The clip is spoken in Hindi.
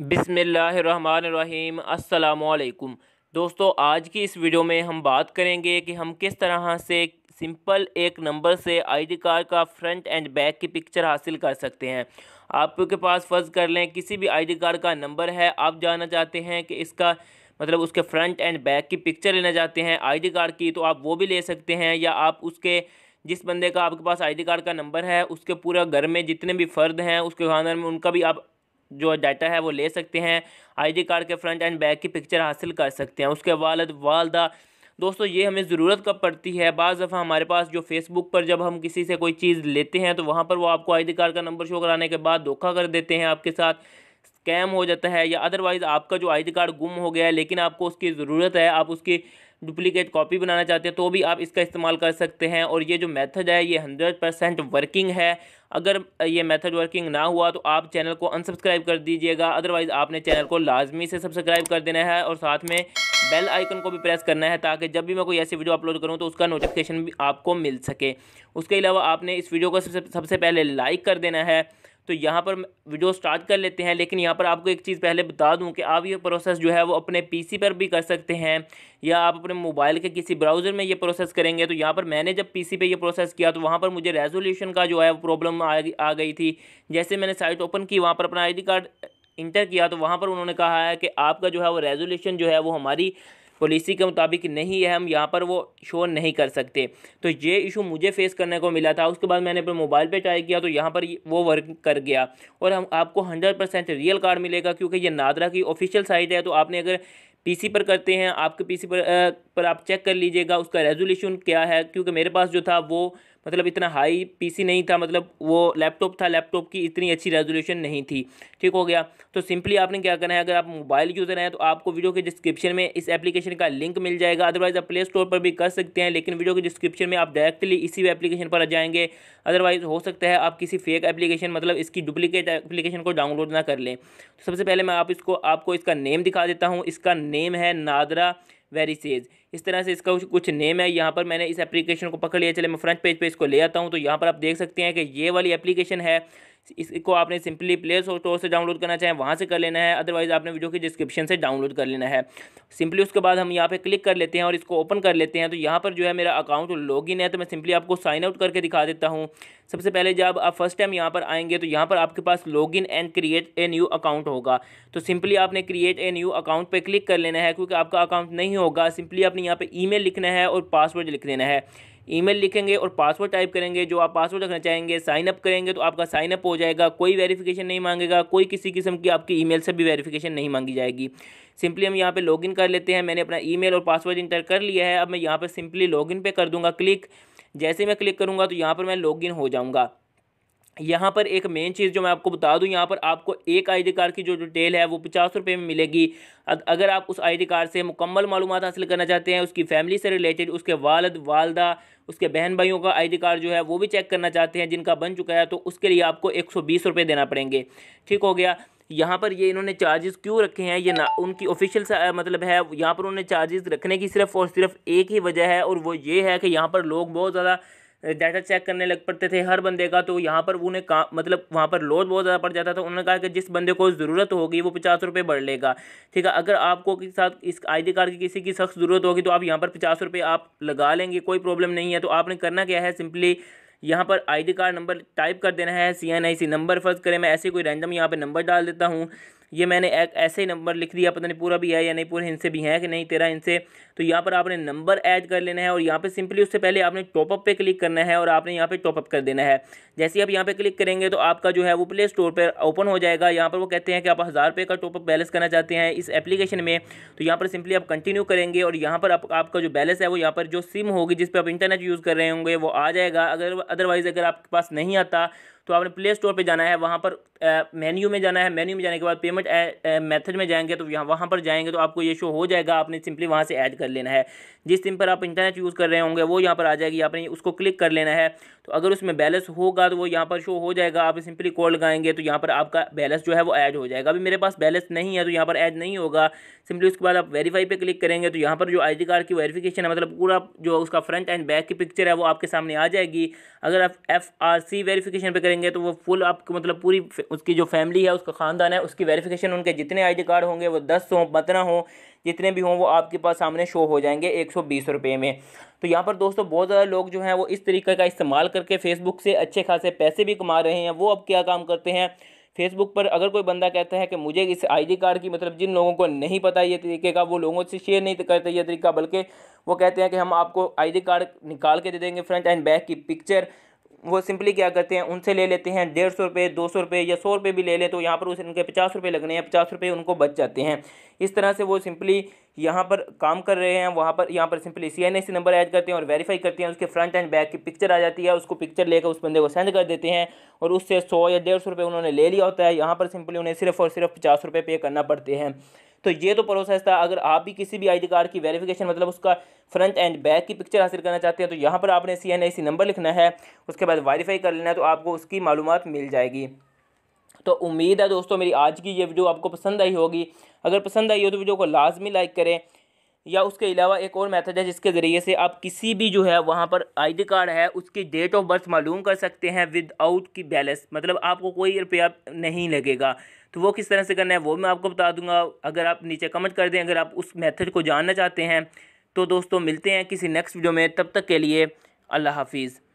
बिसमीम् अल्लाम दोस्तों आज की इस वीडियो में हम बात करेंगे कि हम किस तरह से सिंपल एक नंबर से आईडी कार्ड का फ्रंट एंड बैक की पिक्चर हासिल कर सकते हैं आपके पास फर्ज कर लें किसी भी आईडी कार्ड का नंबर है आप जानना चाहते हैं कि इसका मतलब उसके फ्रंट एंड बैक की पिक्चर लेना चाहते हैं डी कार्ड की तो आप वो भी ले सकते हैं या आप उसके जिस बंदे का आपके पास आईडी कार्ड का नंबर है उसके पूरा घर में जितने भी फ़र्द हैं उसके खानदान में उनका भी आप जो डाटा है वो ले सकते हैं आईडी कार्ड के फ्रंट एंड बैक की पिक्चर हासिल कर सकते हैं उसके वालद वालदा दोस्तों ये हमें ज़रूरत कब पड़ती है बाज़ दफ़ा हमारे पास जो फेसबुक पर जब हम किसी से कोई चीज़ लेते हैं तो वहाँ पर वो आपको आई कार्ड का नंबर शो कराने के बाद धोखा कर देते हैं आपके साथ स्कैम हो जाता है या अदरवाइज़ आपका जो आई कार्ड गुम हो गया है लेकिन आपको उसकी ज़रूरत है आप उसकी डुप्लीकेट कॉपी बनाना चाहते हैं तो भी आप इसका इस्तेमाल कर सकते हैं और ये जो मेथड है ये हंड्रेड परसेंट वर्किंग है अगर ये मेथड वर्किंग ना हुआ तो आप चैनल को अनसब्सक्राइब कर दीजिएगा अदरवाइज़ आपने चैनल को लाजमी से सब्सक्राइब कर देना है और साथ में बेल आइकन को भी प्रेस करना है ताकि जब भी मैं कोई ऐसी वीडियो अपलोड करूँ तो उसका नोटिफिकेशन भी आपको मिल सके उसके अलावा आपने इस वीडियो को सबसे सबसे पहले लाइक कर देना है तो यहाँ पर वीडियो स्टार्ट कर लेते हैं लेकिन यहाँ पर आपको एक चीज़ पहले बता दूँ कि आप ये प्रोसेस जो है वो अपने पी पर भी कर सकते हैं या आप अपने मोबाइल के किसी ब्राउज़र में ये प्रोसेस करेंगे तो यहाँ पर मैंने जब पी सी पर प्रोसेस किया तो वहाँ पर मुझे रेजोल्यूशन का जो है वो प्रॉब्लम आ गई थी जैसे मैंने साइट ओपन की वहाँ पर अपना आई कार्ड इंटर किया तो वहाँ पर उन्होंने कहा है कि आपका जो है वो रेजोल्यूशन जो है वो हमारी पॉलिसी के मुताबिक नहीं है हम यहाँ पर वो शो नहीं कर सकते तो ये इशू मुझे फेस करने को मिला था उसके बाद मैंने अपने मोबाइल पर ट्राई किया तो यहाँ पर वो वर्क कर गया और हम आपको हंड्रेड परसेंट रियल कार्ड मिलेगा क्योंकि ये नादरा की ऑफिशियल साइट है तो आपने अगर पीसी पर करते हैं आपके पीसी पर आ, पर आप चेक कर लीजिएगा उसका रेजोल्यूशन क्या है क्योंकि मेरे पास जो था वो मतलब इतना हाई पीसी नहीं था मतलब वो लैपटॉप था लैपटॉप की इतनी अच्छी रेजोल्यूशन नहीं थी ठीक हो गया तो सिंपली आपने क्या करना है अगर आप मोबाइल यूज़र हैं तो आपको वीडियो के डिस्क्रिप्शन में इस एप्लीकेशन का लिंक मिल जाएगा अदरवाइज़ आप प्ले स्टोर पर भी कर सकते हैं लेकिन वीडियो के डिस्क्रिप्शन में आप डायरेक्टली इसी एप्लीकेशन पर आ जाएंगे अदरवाइज़ हो सकता है आप किसी फेक एप्लीकेशन मतलब इसकी डुप्लीकेट एप्लीकेशन को डाउनलोड ना कर लें तो सबसे पहले मैं आप इसको आपको इसका नेम दिखा देता हूँ इसका नेम है नादरा वेरी सेज़ इस तरह से इसका कुछ नेम है यहाँ पर मैंने इस एप्लीकेशन को पकड़ लिया चले मैं फ्रंट पेज पे इसको ले आता हूँ तो यहाँ पर आप देख सकते हैं कि ये वाली एप्लीकेशन है इसको आपने सिंपली प्ले स्टोर से डाउनलोड करना चाहें वहाँ से कर लेना है अदरवाइज़ आपने वीडियो की डिस्क्रिप्शन से डाउनलोड कर लेना है सिंपली उसके बाद हम यहाँ पे क्लिक कर लेते हैं और इसको ओपन कर लेते हैं तो यहाँ पर जो है मेरा अकाउंट इन है तो मैं सिंपली आपको साइन आउट करके दिखा देता हूँ सबसे पहले जब आप फर्स्ट टाइम यहाँ पर आएंगे तो यहाँ पर आपके पास login and create a new account होगा तो सिंपली आपने क्रिएट ए न्यू अकाउंट पर क्लिक कर लेना है क्योंकि आपका अकाउंट नहीं होगा सिंपली आपने यहाँ पर ई लिखना है और पासवर्ड लिख देना है ईमेल लिखेंगे और पासवर्ड टाइप करेंगे जो आप पासवर्ड रखना चाहेंगे साइनअप करेंगे तो आपका साइनअप हो जाएगा कोई वेरीफिकेशन नहीं मांगेगा कोई किसी किस्म की आपकी ईमेल से भी वेरीफिकेशन नहीं मांगी जाएगी सिंपली हम यहाँ पे लॉगिन कर लेते हैं मैंने अपना ईमेल और पासवर्ड इंटर कर लिया है अब मैं यहाँ पर सिंपली लॉगिन पर कर दूँगा क्लिक जैसे मैं क्लिक करूँगा तो यहाँ पर मैं लॉगिन हो जाऊँगा यहाँ पर एक मेन चीज़ जो मैं आपको बता दूँ यहाँ पर आपको एक डी कार्ड की जो डिटेल है वो पचास रुपये में मिलेगी अगर आप उस डी कार्ड से मुकम्मल मालूम हासिल करना चाहते हैं उसकी फैमिली से रिलेटेड उसके वालद वालदा उसके बहन भाइयों का डी कार्ड जो है वो भी चेक करना चाहते हैं जिनका बन चुका है तो उसके लिए आपको एक सौ देना पड़ेंगे ठीक हो गया यहाँ पर ये इन्होंने चार्जेस क्यों रखे हैं ये ना उनकी ऑफिशियल मतलब है यहाँ पर उन्होंने चार्जेस रखने की सिर्फ और सिर्फ एक ही वजह है और वो ये है कि यहाँ पर लोग बहुत ज़्यादा डाटा चेक करने लग पड़ते थे हर बंदे का तो यहाँ पर उन्हें का मतलब वहाँ पर लोड बहुत ज़्यादा पड़ जाता था तो उन्होंने कहा कि जिस बंदे को ज़रूरत होगी वो पचास रुपये बढ़ लेगा ठीक है अगर आपको के साथ इस आई कार्ड की किसी की सख्त ज़रूरत होगी तो आप यहाँ पर पचास रुपये आप लगा लेंगे कोई प्रॉब्लम नहीं है तो आपने करना क्या है सिंपली यहाँ पर डी कार्ड नंबर टाइप कर देना है सी एन आई सी नंबर फर्ज करें मैं ऐसे कोई रैंडम यहाँ पर नंबर डाल देता हूँ ये मैंने एक ऐसे नंबर लिख दिया पता नहीं पूरा भी है या नहीं पूरे इनसे भी है कि नहीं तेरा इनसे तो यहाँ पर आपने नंबर ऐड कर लेना है और यहाँ पर सिंपली उससे पहले आपने टॉपअप पे क्लिक करना है और आपने यहाँ पर टॉपअप कर देना है जैसे आप यहाँ पर क्लिक करेंगे तो आपका जो है वो प्ले स्टोर पर ओपन हो जाएगा यहाँ पर वो कहते हैं कि आप हज़ार रुपये का टॉपअप बैलेंस करना चाहते हैं इस एप्लीकेशन में तो यहाँ पर सिंपली आप कंटिन्यू करेंगे और यहाँ पर आपका जो बैलेंस है वो यहाँ पर जो सिम होगी जिस पर आप इंटरनेट यूज़ कर रहे होंगे वो आ जाएगा अगर अदरवाइज़ अगर आपके पास नहीं आता तो आपने प्ले स्टोर पर जाना है वहाँ पर मेन्यू में जाना है मेन्यू में जाने के बाद पेमेंट मेथड में जाएंगे तो यहाँ वहाँ पर जाएंगे तो आपको ये शो हो जाएगा आपने सिंपली वहाँ से ऐड कर लेना है जिस सिम पर आप इंटरनेट यूज़ कर रहे होंगे वो यहाँ पर आ जाएगी आपने उसको क्लिक कर लेना है तो अगर उसमें बैलेंस होगा तो वो यहाँ पर शो हो जाएगा आप सिंपली कॉल लगाएंगे तो यहाँ पर आपका बैलेंस जो है वो ऐड हो जाएगा अभी मेरे पास बैलेंस नहीं है तो यहाँ पर ऐड नहीं होगा सिंपली उसके बाद आप वेरीफाई पर क्लिक करेंगे तो यहाँ पर जो आई कार्ड की वेरीफिकेशन है मतलब पूरा जो उसका फ्रंट एंड बैक की पिक्चर है वो आपके सामने आ जाएगी अगर आप एफ आर सी वेरीफिकेशन पर करेंगे करेंगे तो वो फुल आप मतलब पूरी उसकी जो फैमिली है उसका ख़ानदान है उसकी वेरिफिकेशन उनके जितने आई कार्ड होंगे वो दस हों पंद्रह हों जितने भी हों वो आपके पास सामने शो हो जाएंगे एक सौ में तो यहाँ पर दोस्तों बहुत ज़्यादा लोग जो हैं वो इस तरीके का इस्तेमाल करके फेसबुक से अच्छे खासे पैसे भी कमा रहे हैं वो अब क्या काम करते हैं फेसबुक पर अगर कोई बंदा कहता है कि मुझे इस आईडी कार्ड की मतलब जिन लोगों को नहीं पता ये तरीके का वो लोगों से शेयर नहीं करते ये तरीका बल्कि वो कहते हैं कि हम आपको आईडी कार्ड निकाल के दे देंगे फ्रंट एंड बैक की पिक्चर वो सिंपली क्या करते हैं उनसे ले लेते हैं डेढ़ सौ रुपये दो सौ रुपये या सौ रुपये भी ले लें तो यहाँ पर उसे उनके पचास रुपये लगने हैं पचास रुपये उनको बच जाते हैं इस तरह से वो सिंपली यहाँ पर काम कर रहे हैं वहाँ पर यहाँ पर simply C N A C number add करते हैं और वेरीफाई करते हैं उसके फ्रंट एंड बैक की पिक्चर आ जाती है उसको पिक्चर लेकर उस बंदे को सेंड कर देते हैं और उससे सौ या डेढ़ सौ रुपये उन्होंने ले लिया होता है यहाँ पर सिंपली उन्हें सिर्फ और सिर्फ पचास रुपये पे करना पड़ते हैं तो ये तो प्रोसेस था अगर आप भी किसी भी आई कार्ड की वेरिफिकेशन मतलब उसका फ्रंट एंड बैक की पिक्चर हासिल करना चाहते हैं तो यहाँ पर आपने सी एन आई सी नंबर लिखना है उसके बाद वेरीफाई कर लेना है तो आपको उसकी मालूम मिल जाएगी तो उम्मीद है दोस्तों मेरी आज की ये वीडियो आपको पसंद आई होगी अगर पसंद आई हो तो वीडियो को लाजमी लाइक करें या उसके अलावा एक और मेथड है जिसके ज़रिए से आप किसी भी जो है वहाँ पर आईडी कार्ड है उसकी डेट ऑफ बर्थ मालूम कर सकते हैं विद आउट की बैलेंस मतलब आपको कोई रुपया नहीं लगेगा तो वो किस तरह से करना है वो मैं आपको बता दूंगा अगर आप नीचे कमेंट कर दें अगर आप उस मेथड को जानना चाहते हैं तो दोस्तों मिलते हैं किसी नेक्स्ट वीडियो में तब तक के लिए अल्लाह हाफिज़